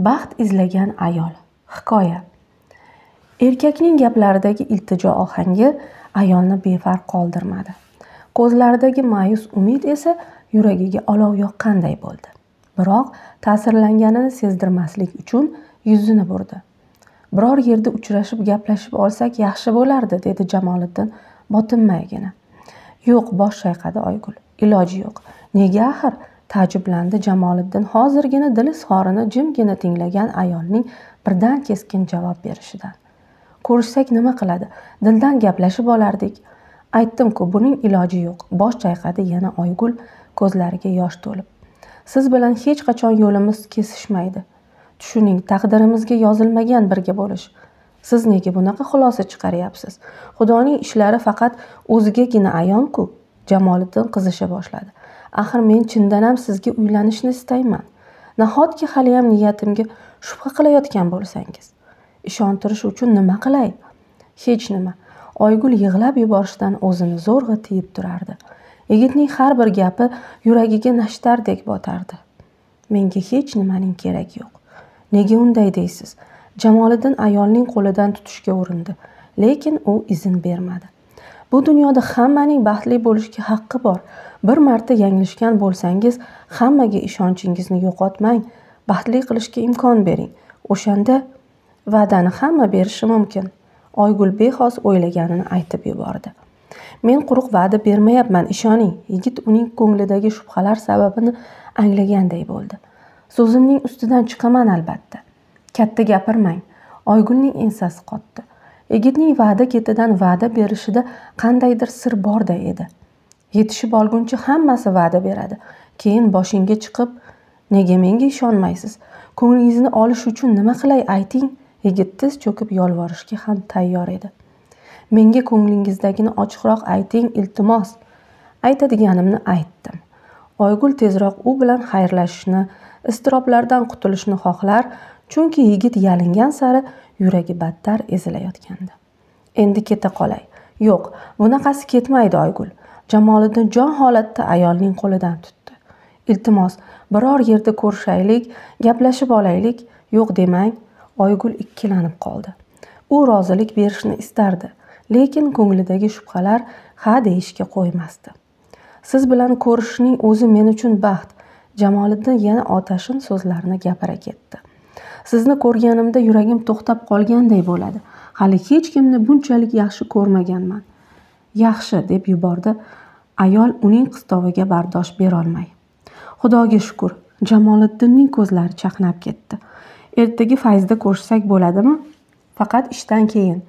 baxt izlagan ayol hikoya erkakning gaplaridagi iltijo ohangi ayolni befarq qoldirmadi ko'zlaridagi ma'yus umid esa yuragiga olov yoqqanday bo'ldi biroq ta'sirlanganini sezdirmaslik uchun yuzini burdi biror yerda uchrashib gaplashib olsak yaxshi bo'lardi dedi jamoliddin botinmaygina yo'q bosh chayqadi oygul iloji yo'q nega axir taajjublandi jamoliddin hozirgina dil izhorini jimgina tinglagan ayolning birdan keskin javob berishidan ko'rishsak nima qiladi dildan gaplashib olardik aytdim ku buning iloji yo'q bosh chayqadi yana oygul ko'zlariga yosh to'lib siz bilan hech qachon yo'limiz kesishmaydi tushuning taqdirimizga yozilmagan birga bo'lish siz nega bunaqa xulosa chiqaryapsiz xudoning ishlari faqat o'zigagina ayonku jamoliddin qizisha boshladi axir men ham sizga uylanishni istayman nahotki haliyam niyatimga shubha qilayotgan bo'lsangiz ishontirish uchun nima qilay hech nima oygul yig'lab yuborishdan o'zini zo'rg'a tiyib turardi yigitning har bir gapi yuragiga nashtardek botardi menga hech nimaning keragi yo'q nega unday deysiz jamoliddin ayolning qo'lidan tutishga urindi lekin u izn bermadi bu dunyoda hammaning baxtli bo'lishga haqqi bor bir marta yanglishgan bo'lsangiz hammaga ishonchingizni yo'qotmang baxtli qilishga imkon bering o'shanda va'dani hamma berishi mumkin oygul bexos o'ylaganini aytib yubordi men quruq va'da bermayapman ishoning yigit uning ko'nglidagi shubhalar sababini anglaganday bo'ldi so'zimning ustidan chiqaman albatta katta gapirmang oygulning ensasi qotdi yigitning va'da ketidan va'da berishida qandaydir sir borday edi yetishib olguncha hammasi va'da beradi keyin boshingga chiqib nega menga ishonmaysiz ko'nglingizni olish uchun nima qilay ayting yigit tiz cho'kib yolvorishga ham tayyor edi menga ko'nglingizdagini ochiqroq ayting iltimos aytadiganimni aytdim oygul tezroq u bilan xayrlashishni iztiroblardan qutulishni xohlar chunki yigit yalingan sari yuragi battar ezilayotgandi endi keta qolay yo'q bunaqasi ketmaydi oygul jamoliddin jon holatda ayolning qo'lidan tutdi iltimos biror yerda ko'rishaylik gaplashib olaylik yo'q demang oygul ikkilanib qoldi u rozilik berishni istardi lekin ko'nglidagi shubhalar ha deyishga qo'ymasdi siz bilan ko'rishishning o'zi men uchun baxt jamoliddin yana otashin so'zlarni gapira ketdi sizni ko'rganimda yuragim to'xtab qolganday bo'ladi hali hech kimni bunchalik yaxshi ko'rmaganman yaxshi deb yubordi ayol uning qistoviga bardosh berolmay xudoga shukur jamoliddinning ko'zlari chaqnab ketdi ertaga fayzda ko'rishsak bo'ladimi faqat ishdan keyin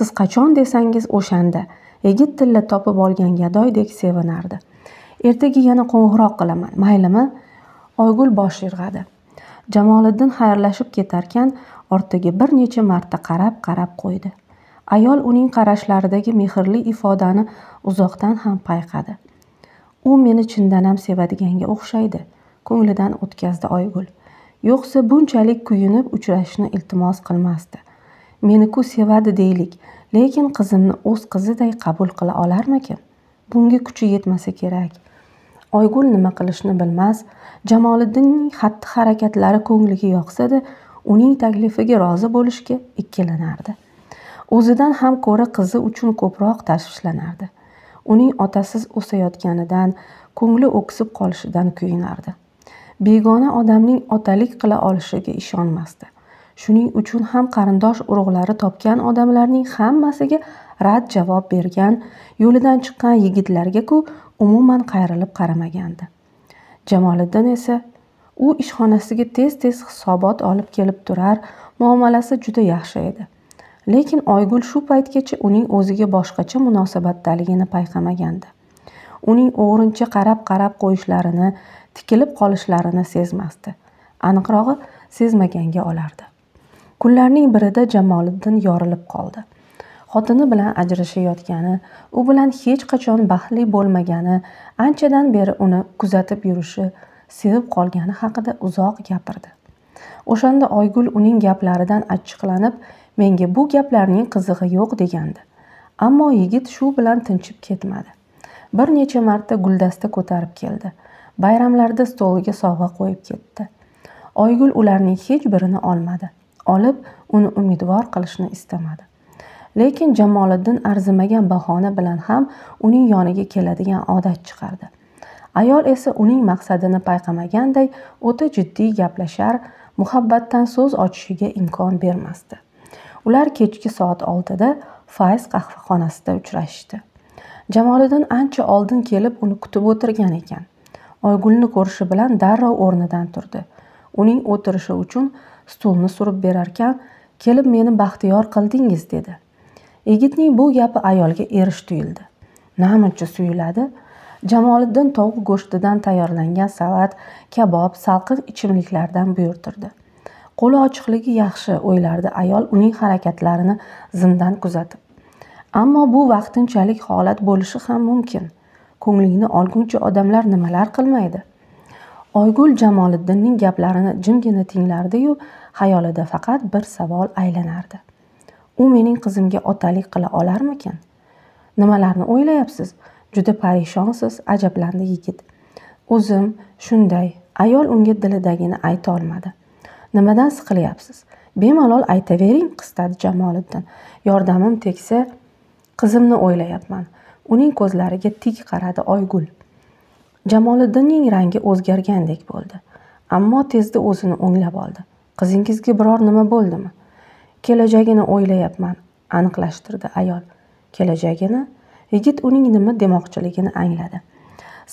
siz qachon desangiz o'shanda yigit tilla topib olgan gadoydek sevinardi ertaga yana qo'ng'iroq qilaman maylimi oygul bosh irg'adi jamoliddin xayrlashib ketarkan ortiga bir necha marta qarab qarab qo'ydi ayol uning qarashlaridagi mehrli ifodani uzoqdan ham payqadi u meni chindan ham sevadiganga o'xshaydi ko'nglidan o'tkazdi oygul yo'qsa bunchalik kuyunib uchrashishni iltimos qilmasdi meni-ku sevadi deylik lekin qizimni o'z qiziday qabul qila olarmikin bunga kuchi yetmasa kerak oygul nima qilishni bilmas jamoliddinning xatti harakatlari ko'ngliga yoqsa-da, uning taklifiga rozi bo'lishga ikkilanardi o'zidan ham ko'ra qizi uchun ko'proq tashvishlanardi uning otasiz o'sayotganidan ko'ngli o'ksib qolishidan kuyinardi begona odamning otalik qila olishiga ishonmasdi shuning uchun ham qarindosh urug'lari topgan odamlarning hammasiga rad javob bergan yo'lidan chiqqan yigitlarga-ku umuman qayrilib qaramagandi jamoliddin esa u ishxonasiga tez tez hisobot olib kelib turar muomalasi juda yaxshi edi lekin oygul shu paytgacha uning o'ziga boshqacha munosabatdaligini payqamagandi uning o'g'rincha qarab qarab qo'yishlarini tikilib qolishlarini sezmasdi aniqrog'i sezmaganga olardi kunlarning birida jamoliddin yorilib qoldi xotini bilan ajrashayotgani u bilan hech qachon baxtli bo'lmagani anchadan beri uni kuzatib yurishi sevib qolgani haqida uzoq gapirdi o'shanda oygul uning gaplaridan achchiqlanib menga bu gaplarning qizig'i yo'q degandi ammo yigit shu bilan tinchib ketmadi bir necha marta guldasta ko'tarib keldi bayramlarda stoliga sovg'a qo'yib ketdi oygul ularning hech birini olmadi olib uni umidvor qilishni istamadi lekin jamoliddin arzimagan bahona bilan ham uning yoniga keladigan odat chiqardi ayol esa uning maqsadini payqamaganday o'ta jiddiy gaplashar muhabbatdan so'z ochishiga imkon bermasdi ular kechki soat oltida fayz qahvaxonasida uchrashishdi jamoliddin ancha oldin kelib uni kutib o'tirgan ekan oygulni ko'rishi bilan darrov o'rnidan turdi uning o'tirishi uchun stulni surib berarkan kelib meni baxtiyor qildingiz dedi yigitning bu gapi ayolga erish tuyuldi namuncha suyuladi jamoliddin tovuq go'shtidan tayyorlangan salat kabob salqin ichimliklardan buyurtirdi qo'li ochiqligi yaxshi o'ylardi ayol uning harakatlarini zimdan kuzatib ammo bu vaqtinchalik holat bo'lishi ham mumkin ko'nglingni olguncha odamlar nimalar qilmaydi oygul jamoliddinning gaplarini jimgina tinglardiyu xayolida faqat bir savol aylanardi u mening qizimga otalik qila olarmikan nimalarni o'ylayapsiz juda parishonsiz ajablandi yigit o'zim shunday ayol unga dilidagini ayta olmadi nimadan siqilyapsiz bemalol aytavering qistadi jamoliddin yordamim tegsa qizimni o'ylayapman uning ko'zlariga tik qaradi oygul jamoliddinning rangi o'zgargandek bo'ldi ammo tezda o'zini o'nglab oldi qizingizga biror nima bo'ldimi kelajagini o'ylayapman aniqlashtirdi ayol kelajagini yigit uning nima demoqchiligini angladi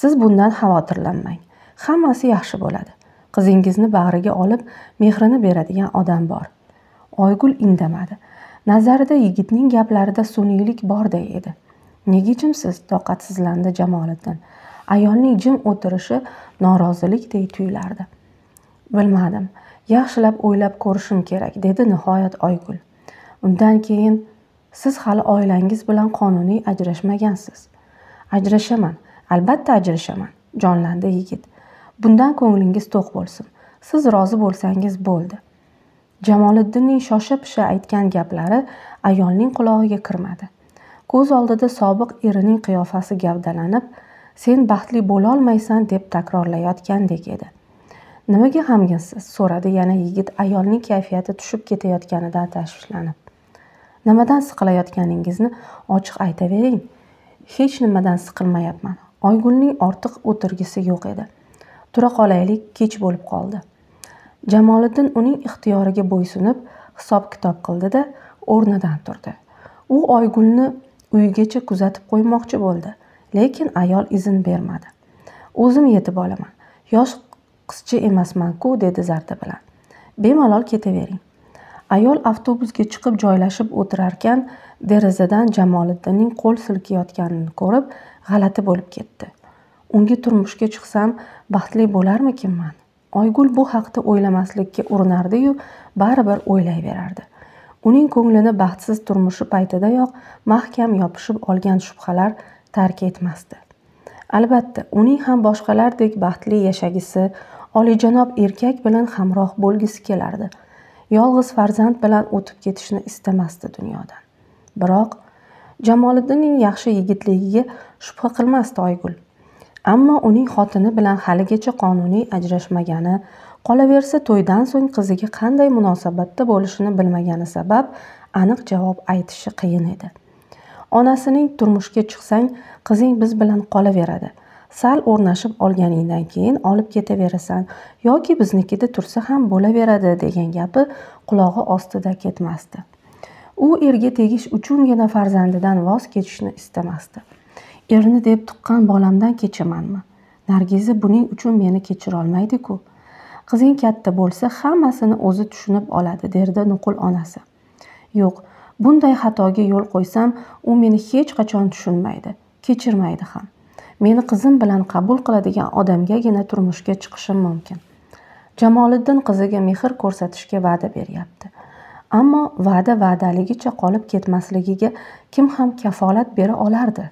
siz bundan xavotirlanmang hammasi yaxshi bo'ladi qizingizni bag'riga olib mehrini beradigan odam bor oygul indamadi nazarida yigitning gaplarida suniylik borday edi nega jimsiz toqatsizlandi jamoliddin ayolning jim o'tirishi norozilikday tuyulardi bilmadim yaxshilab o'ylab ko'rishim kerak dedi nihoyat oygul undan keyin siz hali oilangiz bilan qonuniy ajrashmagansiz ajrashaman albatta ajrashaman jonlandi yigit bundan ko'nglingiz to'q bo'lsin siz rozi bo'lsangiz bo'ldi jamoliddinning shosha pisha aytgan gaplari ayolning qulog'iga kirmadi ko'z oldida sobiq erining qiyofasi gavdalanib sen baxtli bo'lolmaysan deb takrorlayotgandek edi nimaga g'amginsiz so'radi yana yigit ayolning kayfiyati tushib ketayotganidan tashvishlanib nimadan siqilayotganingizni ochiq aytavering hech nimadan siqilmayapman oygulning ortiq o'tirgisi yo'q edi tura qolaylik kech bo'lib qoldi jamoliddin uning ixtiyoriga bo'ysunib hisob kitob qildi da o'rnidan turdi u oygulni uyigacha kuzatib qo'ymoqchi bo'ldi lekin ayol izn bermadi o'zim yetib olaman yosh qizcha emasman-ku dedi zarda bilan bemalol ketavering ayol avtobusga chiqib joylashib o'tirarkan derazadan jamoliddinning qo'l silkiyotganini ko'rib g'alati bo'lib ketdi unga turmushga chiqsam baxtli bo'larmikinman oygul bu haqda o'ylamaslikka urinardiyu baribir o'ylayverardi uning ko'nglini baxtsiz turmushi paytidayoq mahkam yopishib olgan shubhalar tark etmasdi albatta uning ham boshqalardek baxtli yashagisi olijanob erkak bilan hamroh bo'lgisi kelardi yolg'iz farzand bilan o'tib ketishni istamasdi dunyodan biroq jamoliddinning yaxshi yigitligiga shubha qilmasdi oygul ammo uning xotini bilan haligacha qonuniy ajrashmagani qolaversa to'ydan so'ng qiziga qanday munosabatda bo'lishini bilmagani sabab aniq javob aytishi qiyin edi onasining turmushga chiqsang qizing biz bilan qolaveradi sal o'rnashib olganingdan keyin olib ketaverasan yoki biznikida tursa ham bo'laveradi degan gapi qulog'i ostida ketmasdi u erga tegish uchungina farzandidan voz kechishni istamasdi erni deb tuqqan bolamdan kechamanmi nargiza buning uchun meni kechirolmaydiku qizing katta bo'lsa hammasini o'zi tushunib oladi derdi nuqul onasi yo'q bunday xatoga yo'l qo'ysam u meni hech qachon tushunmaydi kechirmaydi ham meni qizim bilan qabul qiladigan odamgagina turmushga chiqishim mumkin jamoliddin qiziga mehr ko'rsatishga va'da beryapti ammo va'da va'daligicha qolib ketmasligiga kim ham kafolat bera olardi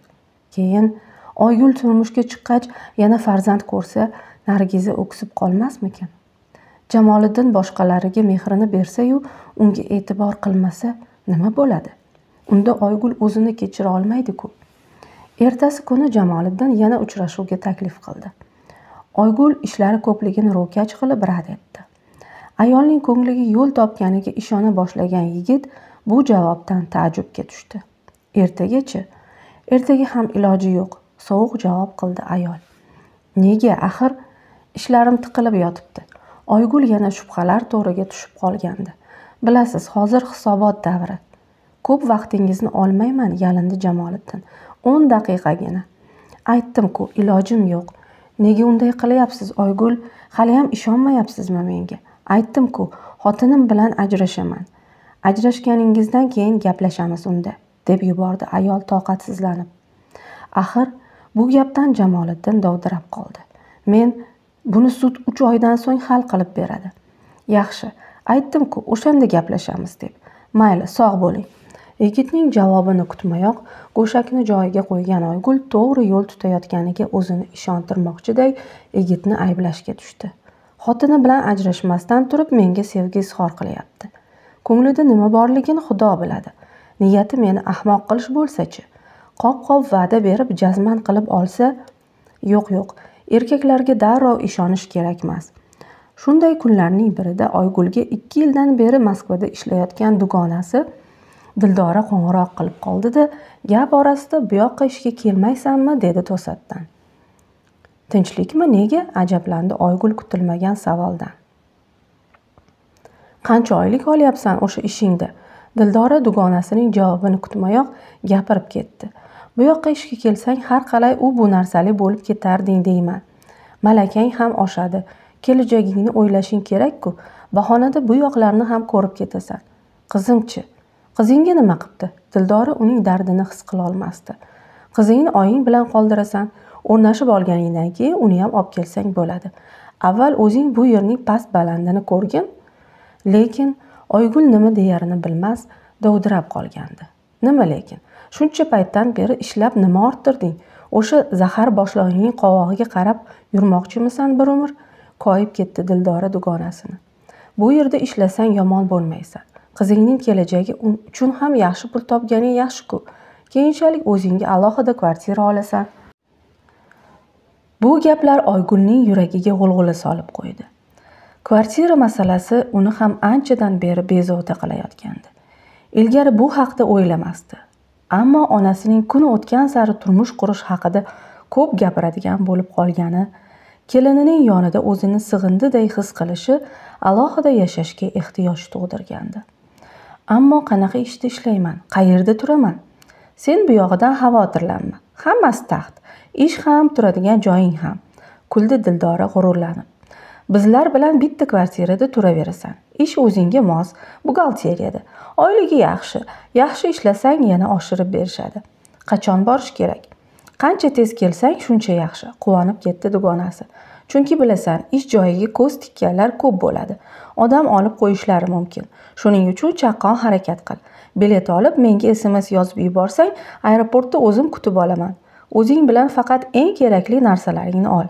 keyin oygul turmushga chiqqach yana farzand ko'rsa nargiza o'ksib qolmasmikin jamoliddin boshqalariga mehrini bersayu unga e'tibor qilmasa nima bo'ladi unda oygul o'zini kechira olmaydi-ku ertasi kuni jamoliddin yana uchrashuvga taklif qildi oygul ishlari ko'pligini ro'kach qilib rad etdi ayolning ko'ngliga yo'l topganiga ishona boshlagan yigit bu javobdan taajjubga tushdi ertagachi ertaga ham iloji yo'q sovuq javob qildi ayol nega axir ishlarim tiqilib yotibdi oygul yana shubhalar to'riga tushib qolgandi bilasiz hozir hisobot davri ko'p vaqtingizni olmayman yalindi jamoliddin o'n daqiqagina aytdim-ku ilojim yo'q nega unday qilyapsiz oygul haliyam ishonmayapsizmi menga aytdim-ku xotinim bilan ajrashaman ajrashganingizdan keyin gaplashamiz unda deb yubordi ayol toqatsizlanib axir bu gapdan jamoliddin dovdirab qoldi men buni sud uch oydan so'ng hal qilib beradi yaxshi aytdim-ku o'shanda gaplashamiz deb mayli sog' bo'ling yigitning javobini kutmayoq go'shakni joyiga qo'ygan oygul to'g'ri yo'l tutayotganiga o'zini ishontirmoqchiday yigitni ayblashga tushdi xotini bilan ajrashmasdan turib menga sevgi izhor qilyapti ko'nglida nima borligini xudo biladi niyati meni ahmoq qilish bo'lsachi qop qop va'da berib jazman qilib olsa yo'q yo'q erkaklarga darrov ishonish kerakmas shunday kunlarning birida oygulga ikki yildan beri moskvada ishlayotgan dugonasi dildora qo'ng'iroq qilib qoldida gap orasida bu yoqqa ishga kelmaysanmi dedi to'satdan tinchlikmi nega ajablandi oygul kutilmagan savoldan qancha oylik olyapsan o'sha ishingda dildora dugonasining javobini kutmayoq gapirib ketdi bu yoqqa ishga kelsang har qalay u bu narsali bo'lib ketarding deyman malakang ham oshadi kelajagingni o'ylashing kerakku bahonada bu yoqlarni ham ko'rib ketasan qizimchi qizingga nima qilibdi dildora uning dardini his qilolmasdi qizingni oying bilan qoldirasan o'rnashib olganingdan keyin uni ham olib kelsang bo'ladi avval o'zing bu yerning past balandini ko'rgin lekin oygul nima deyarini bilmas dovdirab qolgandi nima lekin shuncha paytdan beri ishlab nima orttirding o'sha zahar boshlig'ining qovog'iga qarab yurmoqchimisan bir umr koyib ketdi dildora dugonasini bu yerda ishlasang yomon bo'lmaysan qizingning kelajagi uchun ham yaxshi pul topganing yaxshi-ku keyinchalik o'zingga alohida kvartira olasan bu gaplar oygulning yuragiga g'ulg'ula solib qo'ydi kvartira masalasi uni ham anchadan beri bezovta qilayotgandi ilgari bu haqda o'ylamasdi ammo onasining kuni o'tgan sari turmush qurish haqida ko'p gapiradigan bo'lib qolgani kelinining yonida o'zini sig'indiday his qilishi alohida yashashga ehtiyoj tug'dirgandi ammo qanaqa ishda ishlayman qayerda turaman sen bu yog'idan xavotirlanma hammasi taxt ish ham turadigan joying ham kuldi dildora g'ururlanib bizlar bilan bitta kvartirada turaverasan ish o'zingga mos buxgalteriyada oyligi yaxshi yaxshi ishlasang yana oshirib berishadi qachon borish kerak qancha tez kelsang shuncha yaxshi quvonib ketdi dugonasi chunki bilasan ish joyiga ko'z tikkanlar ko'p bo'ladi odam olib qo'yishlari mumkin shuning uchun chaqqon harakat qil bilet olib menga sms yozib yuborsang aeroportda o'zim kutib olaman o'zing bilan faqat eng kerakli narsalaringni ol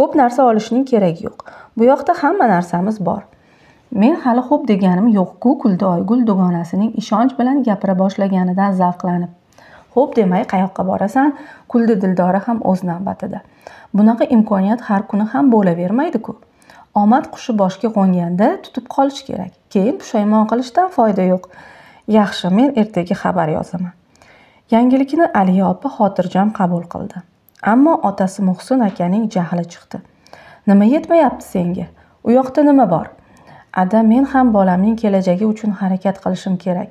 ko'p narsa olishning keragi yo'q bu yoqda hamma narsamiz bor men hali xo'p deganim yo'q ku kuldi oygul dugonasining ishonch bilan gapira boshlaganidan zavqlanib xo'p demay qayoqqa borasan kuldi dildora ham o'z navbatida bunaqa imkoniyat har kuni ham bo'lavermaydi-ku omad qushi boshga qo'nganda tutib qolish kerak keyin pushaymon qilishdan foyda yo'q yaxshi men ertaga xabar yozaman yangilikni aliya opa xotirjam qabul qildi ammo otasi muhsin akaning jahli chiqdi nima yetmayapti senga u yoqda nima bor ada men ham bolamning kelajagi uchun harakat qilishim kerak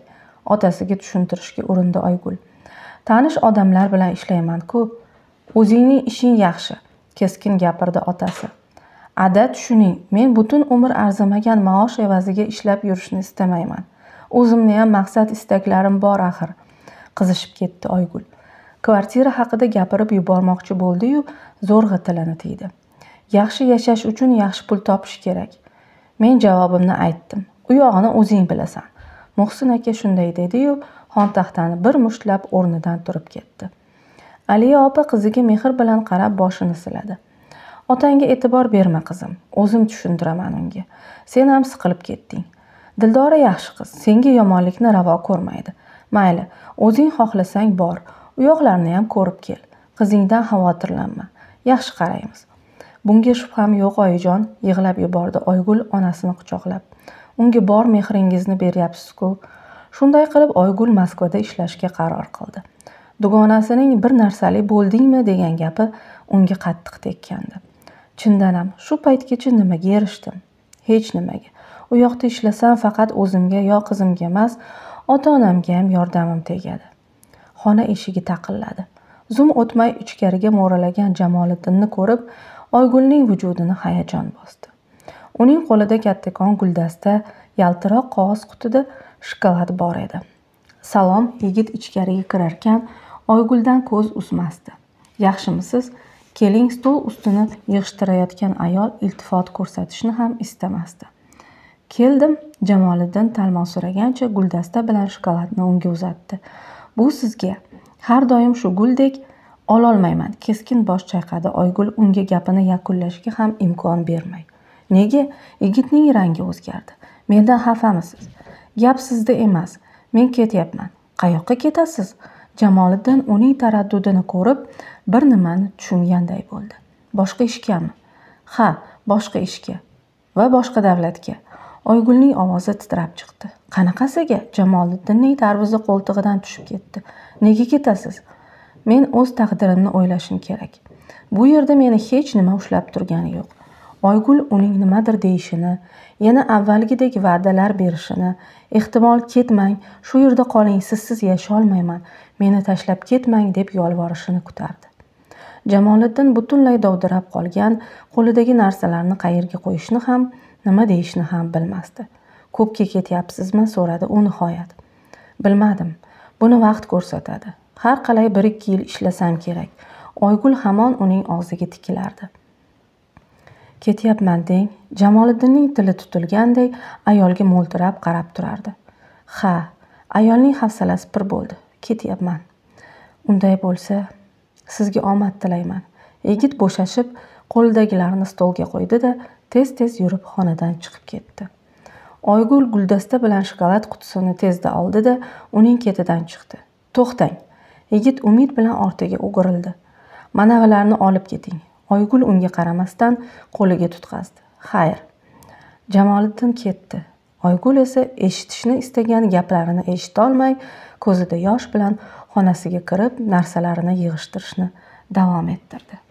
otasiga tushuntirishga urindi oygul tanish odamlar bilan ishlayman ku o'zingning ishing yaxshi keskin gapirdi otasi ada tushuning men butun umr arzimagan maosh evaziga ishlab yurishni istamayman o'zimni ham maqsad istaklarim bor axir qizishib ketdi oygul kvartira haqida gapirib yubormoqchi bo'ldi-yu, zo'rg'a tilini tiydi yaxshi yashash uchun yaxshi pul topish kerak men javobimni aytdim u yog'ini o'zing bilasan muhsin aka shunday dedi-yu, xontaxtani bir mushtlab o'rnidan turib ketdi aliya opa qiziga mehr bilan qarab boshini siladi otangga e'tibor berma qizim o'zim tushuntiraman unga sen ham siqilib ketding dildora yaxshi qiz senga yomonlikni ravo ko'rmaydi mayli o'zing xohlasang bor u yoqlarni ham ko'rib kel qizingdan xavotirlanma yaxshi qaraymiz bunga shubham yo'q oyijon yig'lab yubordi oygul onasini quchoqlab unga bor mehringizni beryapsiz ku shunday qilib oygul moskvada ishlashga qaror qildi dugonasining bir narsali bo'ldingmi degan gapi unga qattiq tekkandi chindan ham shu paytgacha nimaga erishdim hech nimaga u yoqda ishlasam faqat o'zimga yo qizimga emas ota onamga ham yordamim tegadi xona eshigi taqilladi zum o'tmay ichkariga mo'ralagan jamoliddinni ko'rib oygulning vujudini hayajon bosdi uning qo'lida kattakon guldasta yaltiroq qog'oz qutida shokolad bor edi salom yigit ichkariga kirarkan oyguldan ko'z uzmasdi yaxshimisiz keling stol ustini yig'ishtirayotgan ayol iltifot ko'rsatishni ham istamasdi keldim jamoliddin so'ragancha guldasta bilan shokoladni unga uzatdi bu sizga har doim shu guldek ololmayman keskin bosh chayqadi oygul unga gapini yakunlashga ham imkon bermay nega yigitning rangi o'zgardi mendan xafamisiz gap sizda emas men ketyapman qayoqqa ketasiz jamoliddin uning taraddudini ko'rib bir nimani tushunganday bo'ldi boshqa ishgami ha boshqa ishga va boshqa davlatga oygulning ovozi titrab chiqdi qanaqasiga jamoliddinning tarvuzi qo'ltig'idan tushib ketdi nega ketasiz men o'z taqdirimni o'ylashim kerak bu yerda meni hech nima ushlab turgani yo'q oygul uning nimadir deyishini yana avvalgidek va'dalar berishini ehtimol ketmang shu yerda qoling sizsiz yasholmayman meni tashlab ketmang deb yolvorishini kutardi jamoliddin butunlay dovdirab qolgan qo'lidagi narsalarni qayerga qo'yishni ham nima deyishni ham bilmasdi ko'pga ketyapsizmi so'radi u nihoyat bilmadim buni vaqt ko'rsatadi har qalay bir ikki yil ishlasam kerak oygul hamon uning og'ziga tikilardi ketyapman deng jamoliddinning tili tutilgandek ayolga mo'ltirab qarab turardi ha ayolning hafsalasi pir bo'ldi ketyapman unday bo'lsa sizga omad tilayman yigit bo'shashib qo'lidagilarni stolga qo'ydi da tez tez yurib xonadan chiqib ketdi oygul guldasta bilan shokolad qutisini tezda oldi da uning ketidan chiqdi to'xtang yigit umid bilan ortiga o'girildi manavilarni olib keting oygul unga qaramasdan qo'liga tutqazdi xayr jamoliddin ketdi oygul esa eshitishni istagan gaplarini eshitolmay ko'zida yosh bilan xonasiga kirib narsalarini yig'ishtirishni davom ettirdi